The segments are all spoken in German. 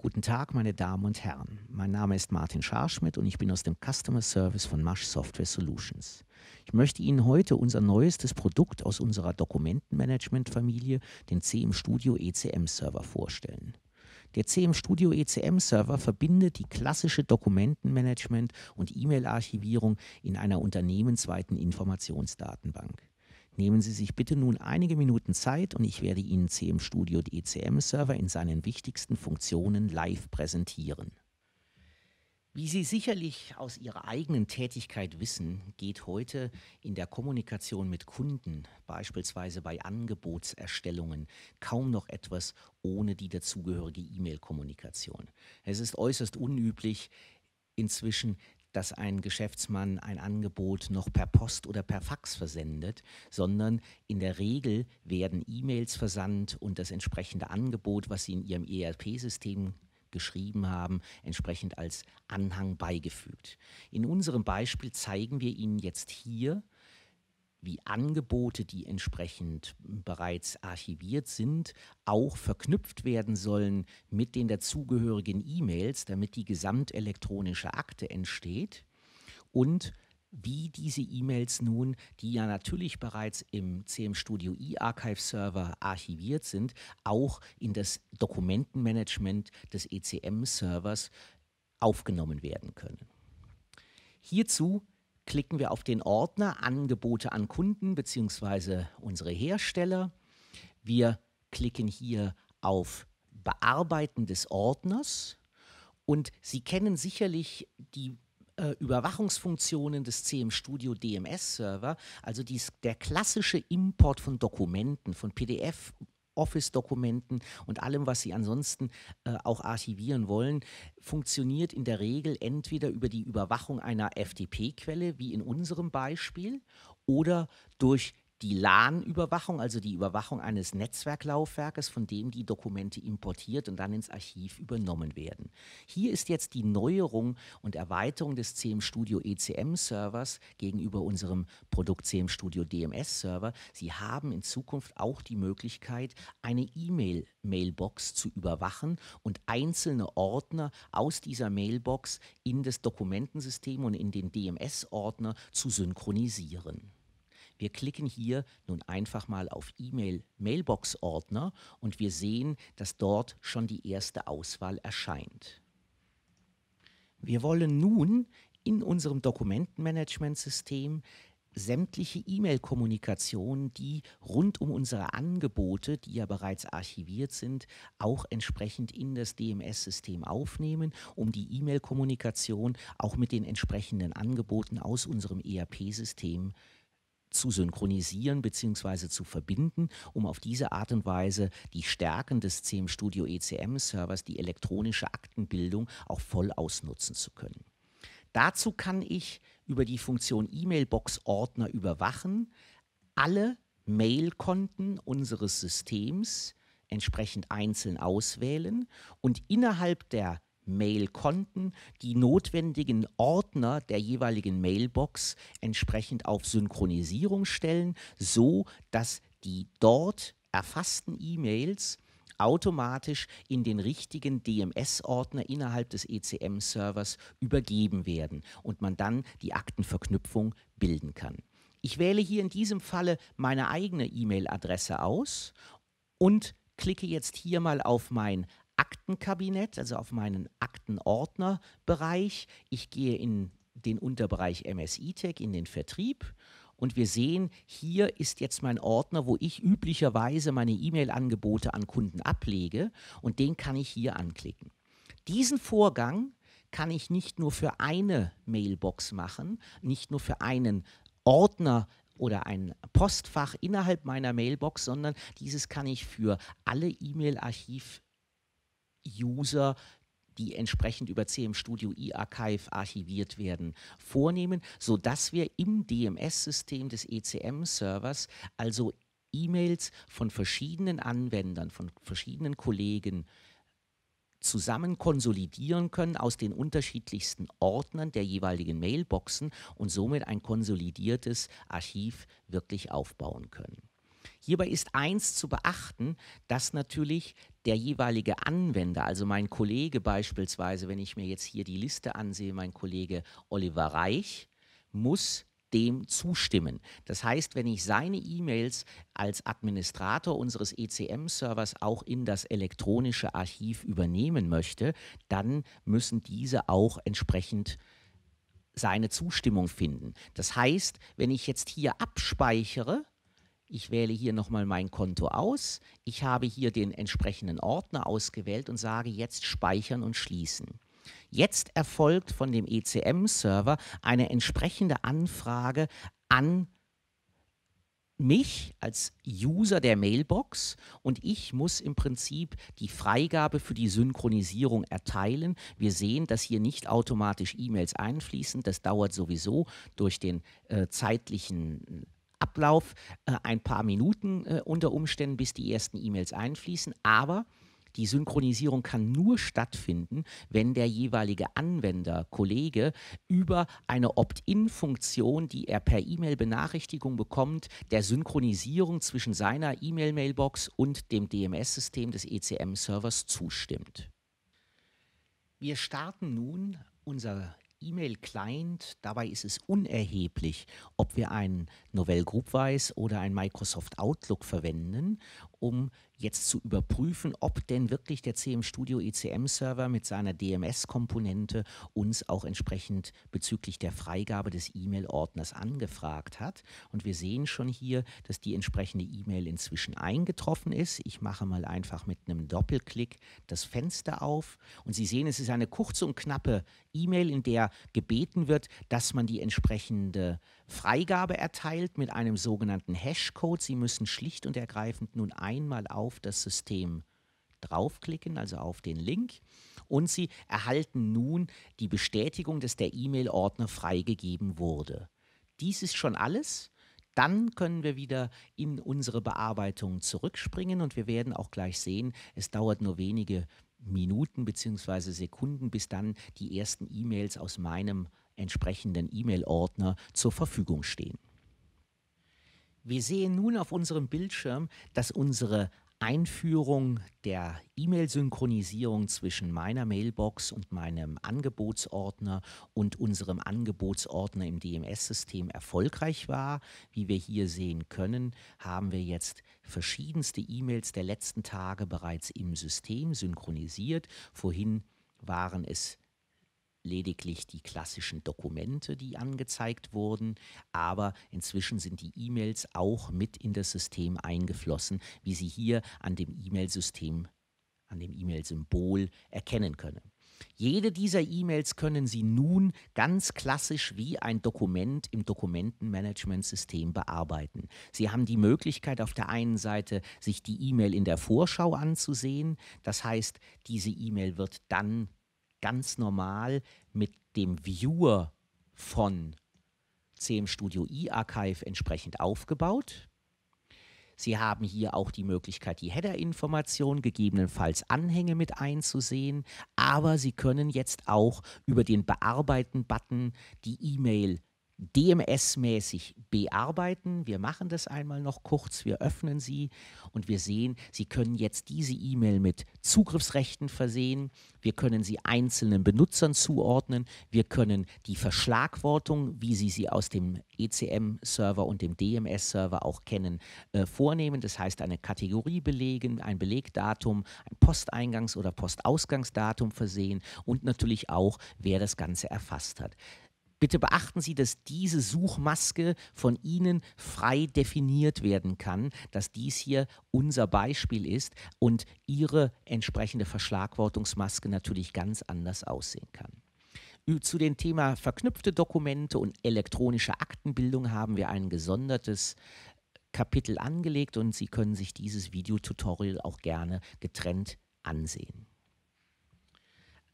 Guten Tag, meine Damen und Herren. Mein Name ist Martin Scharschmidt und ich bin aus dem Customer Service von Mash Software Solutions. Ich möchte Ihnen heute unser neuestes Produkt aus unserer Dokumentenmanagement-Familie, den CM Studio ECM Server, vorstellen. Der CM Studio ECM Server verbindet die klassische Dokumentenmanagement- und E-Mail-Archivierung in einer unternehmensweiten Informationsdatenbank. Nehmen Sie sich bitte nun einige Minuten Zeit und ich werde Ihnen CM Studio die ECM-Server in seinen wichtigsten Funktionen live präsentieren. Wie Sie sicherlich aus Ihrer eigenen Tätigkeit wissen, geht heute in der Kommunikation mit Kunden, beispielsweise bei Angebotserstellungen, kaum noch etwas ohne die dazugehörige E-Mail-Kommunikation. Es ist äußerst unüblich, inzwischen dass ein Geschäftsmann ein Angebot noch per Post oder per Fax versendet, sondern in der Regel werden E-Mails versandt und das entsprechende Angebot, was Sie in Ihrem ERP-System geschrieben haben, entsprechend als Anhang beigefügt. In unserem Beispiel zeigen wir Ihnen jetzt hier, wie Angebote, die entsprechend bereits archiviert sind, auch verknüpft werden sollen mit den dazugehörigen E-Mails, damit die gesamtelektronische Akte entsteht und wie diese E-Mails nun, die ja natürlich bereits im CM Studio E-Archive Server archiviert sind, auch in das Dokumentenmanagement des ECM Servers aufgenommen werden können. Hierzu klicken wir auf den Ordner Angebote an Kunden bzw. unsere Hersteller. Wir klicken hier auf Bearbeiten des Ordners und Sie kennen sicherlich die äh, Überwachungsfunktionen des CM Studio DMS Server, also dies, der klassische Import von Dokumenten, von PDF Office-Dokumenten und allem, was Sie ansonsten äh, auch archivieren wollen, funktioniert in der Regel entweder über die Überwachung einer FTP-Quelle, wie in unserem Beispiel, oder durch die LAN-Überwachung, also die Überwachung eines Netzwerklaufwerkes, von dem die Dokumente importiert und dann ins Archiv übernommen werden. Hier ist jetzt die Neuerung und Erweiterung des CM Studio ECM Servers gegenüber unserem Produkt CM Studio DMS Server. Sie haben in Zukunft auch die Möglichkeit, eine E-Mail Mailbox zu überwachen und einzelne Ordner aus dieser Mailbox in das Dokumentensystem und in den DMS Ordner zu synchronisieren. Wir klicken hier nun einfach mal auf E-Mail Mailbox Ordner und wir sehen, dass dort schon die erste Auswahl erscheint. Wir wollen nun in unserem Dokumentenmanagementsystem sämtliche E-Mail-Kommunikation, die rund um unsere Angebote, die ja bereits archiviert sind, auch entsprechend in das DMS-System aufnehmen, um die E-Mail-Kommunikation auch mit den entsprechenden Angeboten aus unserem ERP-System zu zu synchronisieren bzw. zu verbinden, um auf diese Art und Weise die Stärken des CM Studio ECM Servers, die elektronische Aktenbildung auch voll ausnutzen zu können. Dazu kann ich über die Funktion E-Mail-Box Ordner überwachen alle Mail-Konten unseres Systems entsprechend einzeln auswählen und innerhalb der Mailkonten die notwendigen Ordner der jeweiligen Mailbox entsprechend auf Synchronisierung stellen, so dass die dort erfassten E-Mails automatisch in den richtigen DMS-Ordner innerhalb des ECM-Servers übergeben werden und man dann die Aktenverknüpfung bilden kann. Ich wähle hier in diesem Falle meine eigene E-Mail-Adresse aus und klicke jetzt hier mal auf mein Aktenkabinett, also auf meinen Aktenordnerbereich. Ich gehe in den Unterbereich MSI Tech, in den Vertrieb. Und wir sehen, hier ist jetzt mein Ordner, wo ich üblicherweise meine E-Mail-Angebote an Kunden ablege. Und den kann ich hier anklicken. Diesen Vorgang kann ich nicht nur für eine Mailbox machen, nicht nur für einen Ordner oder ein Postfach innerhalb meiner Mailbox, sondern dieses kann ich für alle E-Mail-Archiv User die entsprechend über CM Studio eArchive archiviert werden, vornehmen, sodass wir im DMS-System des ECM-Servers also E-Mails von verschiedenen Anwendern, von verschiedenen Kollegen zusammen konsolidieren können aus den unterschiedlichsten Ordnern der jeweiligen Mailboxen und somit ein konsolidiertes Archiv wirklich aufbauen können. Hierbei ist eins zu beachten, dass natürlich der jeweilige Anwender, also mein Kollege beispielsweise, wenn ich mir jetzt hier die Liste ansehe, mein Kollege Oliver Reich, muss dem zustimmen. Das heißt, wenn ich seine E-Mails als Administrator unseres ECM-Servers auch in das elektronische Archiv übernehmen möchte, dann müssen diese auch entsprechend seine Zustimmung finden. Das heißt, wenn ich jetzt hier abspeichere, ich wähle hier nochmal mein Konto aus. Ich habe hier den entsprechenden Ordner ausgewählt und sage jetzt Speichern und Schließen. Jetzt erfolgt von dem ECM-Server eine entsprechende Anfrage an mich als User der Mailbox und ich muss im Prinzip die Freigabe für die Synchronisierung erteilen. Wir sehen, dass hier nicht automatisch E-Mails einfließen. Das dauert sowieso durch den äh, zeitlichen Ablauf, äh, ein paar Minuten äh, unter Umständen, bis die ersten E-Mails einfließen. Aber die Synchronisierung kann nur stattfinden, wenn der jeweilige Anwender, Kollege über eine Opt-in-Funktion, die er per E-Mail Benachrichtigung bekommt, der Synchronisierung zwischen seiner E-Mail-Mailbox und dem DMS-System des ECM-Servers zustimmt. Wir starten nun unser E-Mail-Client. Dabei ist es unerheblich, ob wir ein Novell Groupwise oder ein Microsoft Outlook verwenden um jetzt zu überprüfen, ob denn wirklich der CM Studio ECM Server mit seiner DMS-Komponente uns auch entsprechend bezüglich der Freigabe des E-Mail-Ordners angefragt hat. Und wir sehen schon hier, dass die entsprechende E-Mail inzwischen eingetroffen ist. Ich mache mal einfach mit einem Doppelklick das Fenster auf und Sie sehen, es ist eine kurze und knappe E-Mail, in der gebeten wird, dass man die entsprechende Freigabe erteilt mit einem sogenannten Hashcode. Sie müssen schlicht und ergreifend nun einmal auf das System draufklicken, also auf den Link. Und Sie erhalten nun die Bestätigung, dass der E-Mail-Ordner freigegeben wurde. Dies ist schon alles. Dann können wir wieder in unsere Bearbeitung zurückspringen und wir werden auch gleich sehen, es dauert nur wenige Minuten bzw. Sekunden, bis dann die ersten E-Mails aus meinem entsprechenden E-Mail-Ordner zur Verfügung stehen. Wir sehen nun auf unserem Bildschirm, dass unsere Einführung der E-Mail-Synchronisierung zwischen meiner Mailbox und meinem Angebotsordner und unserem Angebotsordner im DMS-System erfolgreich war. Wie wir hier sehen können, haben wir jetzt verschiedenste E-Mails der letzten Tage bereits im System synchronisiert. Vorhin waren es lediglich die klassischen Dokumente, die angezeigt wurden, aber inzwischen sind die E-Mails auch mit in das System eingeflossen, wie Sie hier an dem E-Mail-System, an dem E-Mail-Symbol erkennen können. Jede dieser E-Mails können Sie nun ganz klassisch wie ein Dokument im Dokumentenmanagementsystem bearbeiten. Sie haben die Möglichkeit auf der einen Seite, sich die E-Mail in der Vorschau anzusehen. Das heißt, diese E-Mail wird dann ganz normal mit dem Viewer von CM Studio E-Archive entsprechend aufgebaut. Sie haben hier auch die Möglichkeit, die Header-Information, gegebenenfalls Anhänge mit einzusehen, aber Sie können jetzt auch über den Bearbeiten-Button die E-Mail DMS-mäßig bearbeiten. Wir machen das einmal noch kurz, wir öffnen sie und wir sehen, Sie können jetzt diese E-Mail mit Zugriffsrechten versehen, wir können sie einzelnen Benutzern zuordnen, wir können die Verschlagwortung, wie Sie sie aus dem ECM-Server und dem DMS-Server auch kennen, äh, vornehmen. Das heißt, eine Kategorie belegen, ein Belegdatum, ein Posteingangs- oder Postausgangsdatum versehen und natürlich auch, wer das Ganze erfasst hat. Bitte beachten Sie, dass diese Suchmaske von Ihnen frei definiert werden kann, dass dies hier unser Beispiel ist und Ihre entsprechende Verschlagwortungsmaske natürlich ganz anders aussehen kann. Zu dem Thema verknüpfte Dokumente und elektronische Aktenbildung haben wir ein gesondertes äh, Kapitel angelegt und Sie können sich dieses Videotutorial auch gerne getrennt ansehen.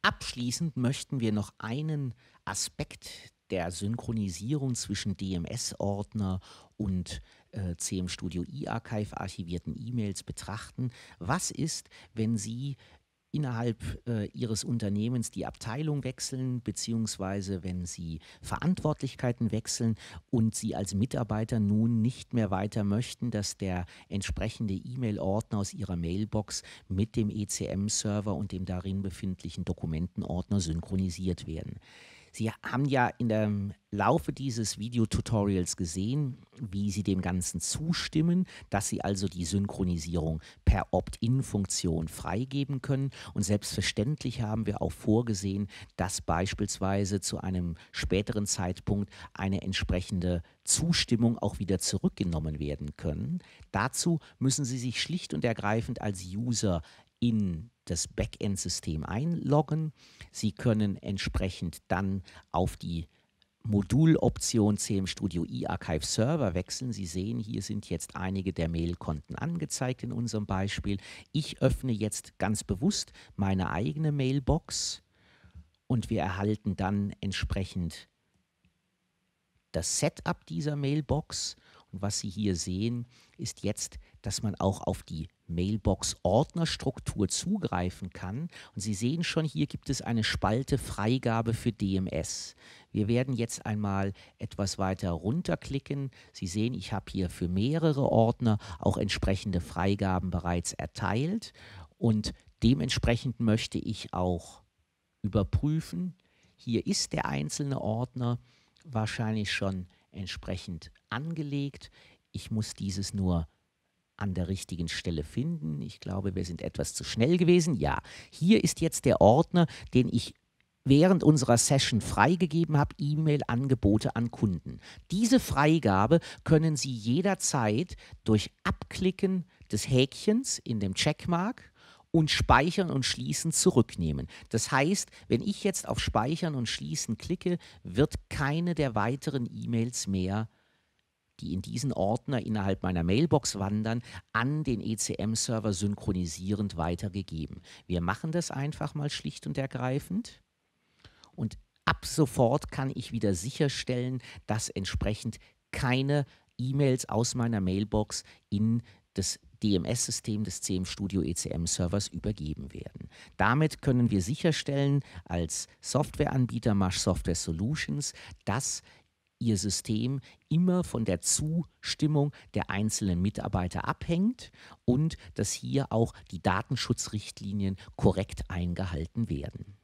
Abschließend möchten wir noch einen Aspekt der Synchronisierung zwischen DMS-Ordner und äh, CM Studio e-Archive archivierten E-Mails betrachten. Was ist, wenn Sie innerhalb äh, ihres Unternehmens die Abteilung wechseln, beziehungsweise wenn sie Verantwortlichkeiten wechseln und sie als Mitarbeiter nun nicht mehr weiter möchten, dass der entsprechende E-Mail-Ordner aus ihrer Mailbox mit dem ECM-Server und dem darin befindlichen Dokumentenordner synchronisiert werden. Sie haben ja in dem ähm, Laufe dieses Videotutorials gesehen, wie Sie dem Ganzen zustimmen, dass Sie also die Synchronisierung per Opt-in-Funktion freigeben können. Und selbstverständlich haben wir auch vorgesehen, dass beispielsweise zu einem späteren Zeitpunkt eine entsprechende Zustimmung auch wieder zurückgenommen werden können. Dazu müssen Sie sich schlicht und ergreifend als User in das Backend-System einloggen. Sie können entsprechend dann auf die Moduloption CM Studio eArchive Server wechseln. Sie sehen, hier sind jetzt einige der Mailkonten angezeigt in unserem Beispiel. Ich öffne jetzt ganz bewusst meine eigene Mailbox und wir erhalten dann entsprechend das Setup dieser Mailbox. Und was Sie hier sehen, ist jetzt, dass man auch auf die Mailbox-Ordnerstruktur zugreifen kann. Und Sie sehen schon, hier gibt es eine Spalte Freigabe für DMS. Wir werden jetzt einmal etwas weiter runterklicken. Sie sehen, ich habe hier für mehrere Ordner auch entsprechende Freigaben bereits erteilt und dementsprechend möchte ich auch überprüfen, hier ist der einzelne Ordner wahrscheinlich schon entsprechend angelegt. Ich muss dieses nur an der richtigen Stelle finden. Ich glaube, wir sind etwas zu schnell gewesen. Ja, hier ist jetzt der Ordner, den ich während unserer Session freigegeben habe, E-Mail-Angebote an Kunden. Diese Freigabe können Sie jederzeit durch Abklicken des Häkchens in dem Checkmark und Speichern und Schließen zurücknehmen. Das heißt, wenn ich jetzt auf Speichern und Schließen klicke, wird keine der weiteren E-Mails mehr die in diesen Ordner innerhalb meiner Mailbox wandern, an den ECM-Server synchronisierend weitergegeben. Wir machen das einfach mal schlicht und ergreifend. Und ab sofort kann ich wieder sicherstellen, dass entsprechend keine E-Mails aus meiner Mailbox in das DMS-System des CM Studio ECM-Servers übergeben werden. Damit können wir sicherstellen als Softwareanbieter Mash Software Solutions, dass ihr System immer von der Zustimmung der einzelnen Mitarbeiter abhängt und dass hier auch die Datenschutzrichtlinien korrekt eingehalten werden.